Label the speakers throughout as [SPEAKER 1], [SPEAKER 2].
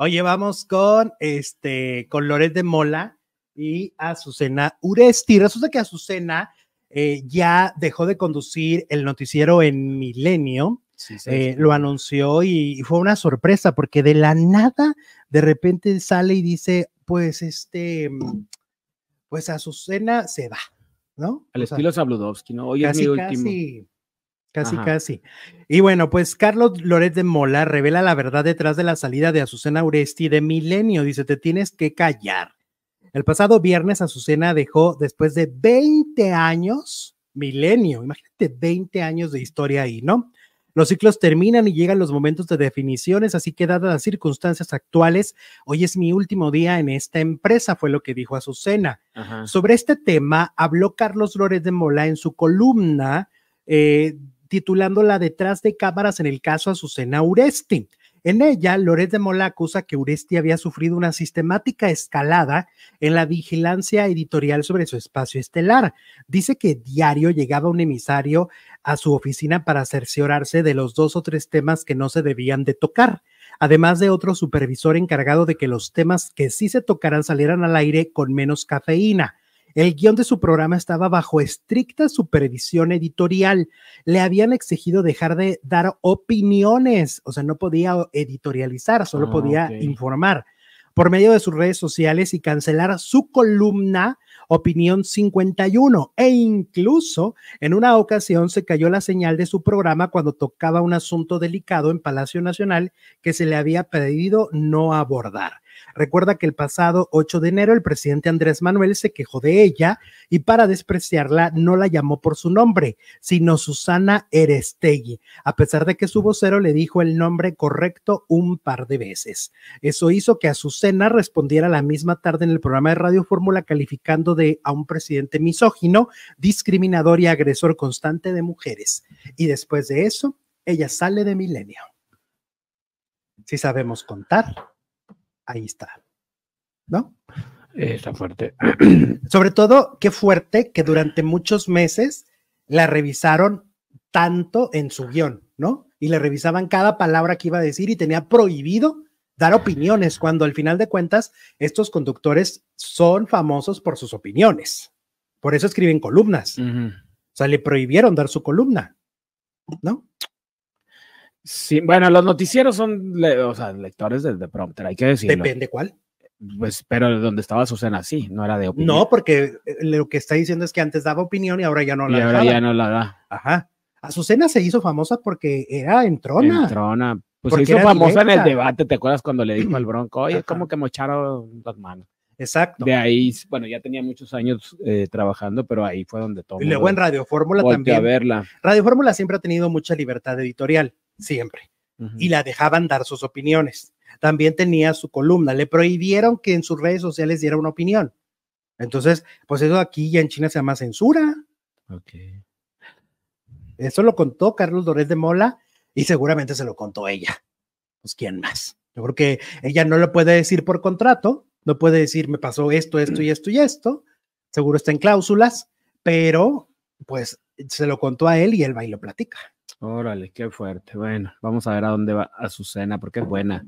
[SPEAKER 1] Oye, vamos con este, con Loret de Mola y Azucena Uresti. Resulta que Azucena eh, ya dejó de conducir el noticiero en Milenio. Eh, lo anunció y, fue una sorpresa porque de la nada, de repente sale y dice, pues este, mm, pues Azucena se va, ¿no?
[SPEAKER 2] Al estilo ¿no? Hoy es mi último.
[SPEAKER 1] Casi, casi. Y bueno, pues Carlos Loret de Mola revela la verdad detrás de la salida de Azucena Uresti de Milenio. Dice, te tienes que callar. El pasado viernes Azucena dejó, después de 20 años, Milenio. Imagínate 20 años de historia ahí, ¿no? Los ciclos terminan y llegan los momentos de definiciones, así que dadas las circunstancias actuales, hoy es mi último día en esta empresa, fue lo que dijo Azucena. Sobre este tema habló Carlos Loret de Mola en su columna. Eh, titulándola Detrás de cámaras en el caso Azucena Uresti. En ella, Loret de Mola acusa que Uresti había sufrido una sistemática escalada en la vigilancia editorial sobre su espacio estelar. Dice que diario llegaba un emisario a su oficina para cerciorarse de los dos o tres temas que no se debían de tocar, además de otro supervisor encargado de que los temas que sí se tocaran salieran al aire con menos cafeína. El guión de su programa estaba bajo estricta supervisión editorial. Le habían exigido dejar de dar opiniones, o sea, no podía editorializar, solo ah, podía informar por medio de sus redes sociales y cancelar su columna Opinión 51 e incluso en una ocasión se cayó la señal de su programa cuando tocaba un asunto delicado en Palacio Nacional que se le había pedido no abordar. Recuerda que el pasado 8 de enero el presidente Andrés Manuel se quejó de ella y para despreciarla no la llamó por su nombre, sino Susana Erestegui, a pesar de que su vocero le dijo el nombre correcto un par de veces. Eso hizo que Azucena respondiera la misma tarde en el programa de Radio Fórmula calificando de a un presidente misógino, discriminador y agresor constante de mujeres. Y después de eso, ella sale de milenio. Si sabemos contar ahí está. ¿No?
[SPEAKER 2] Está fuerte. Sobre
[SPEAKER 1] todo, qué fuerte que durante muchos meses la revisaron tanto en su guión, ¿no? Y le revisaban cada palabra que iba a decir y tenía prohibido dar opiniones, cuando al final de cuentas estos conductores son famosos por sus opiniones. Por eso escriben columnas. O sea, le prohibieron dar su columna,
[SPEAKER 2] ¿no? Sí, bueno, los noticieros son, o lectores de, The prompter, hay que decirlo. Depende cuál. Pues, pero donde estaba Susana, sí, no era de opinión. No, porque
[SPEAKER 1] eh, lo que está diciendo es que antes daba opinión y ahora ya no la da. Y ahora ya no la da. Ajá. Azucena se hizo famosa porque era en trona. en
[SPEAKER 2] Trona. Pues se hizo famosa en el debate, ¿te acuerdas cuando le dijo al Bronco, oye, como que mocharon las manos? Exacto. De ahí, bueno, ya tenía muchos años eh, trabajando, pero ahí fue donde todo. Y luego en Radio
[SPEAKER 1] Fórmula también. a verla.
[SPEAKER 2] Radio Fórmula siempre ha
[SPEAKER 1] tenido mucha libertad editorial siempre y la dejaban dar sus opiniones. También tenía su columna, le prohibieron que en sus redes sociales diera una opinión. Entonces, pues eso aquí ya en China se llama censura. Ok. Eso lo contó Carlos Dorés de Mola y seguramente se lo contó ella. Pues quién más. Yo creo que ella no lo puede decir por contrato, no puede decir me pasó esto, esto y esto y esto. Seguro está en cláusulas, pero pues se lo contó a él y él va y lo platica.
[SPEAKER 2] Órale, qué fuerte. Bueno, vamos a ver a dónde va a Azucena, porque es buena.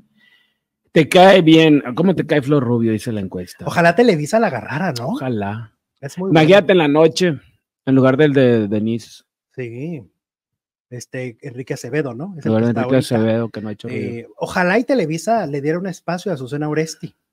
[SPEAKER 2] Te cae bien. ¿Cómo te cae Flor Rubio? Dice la encuesta. Ojalá Televisa la agarrara, ¿no? Ojalá.
[SPEAKER 1] Es en
[SPEAKER 2] la noche, en lugar del de Denise.
[SPEAKER 1] Sí. Este, Enrique Acevedo, ¿no? Enrique Acevedo,
[SPEAKER 2] que no ha hecho eh,
[SPEAKER 1] Ojalá y Televisa le diera un espacio a Susana Oresti.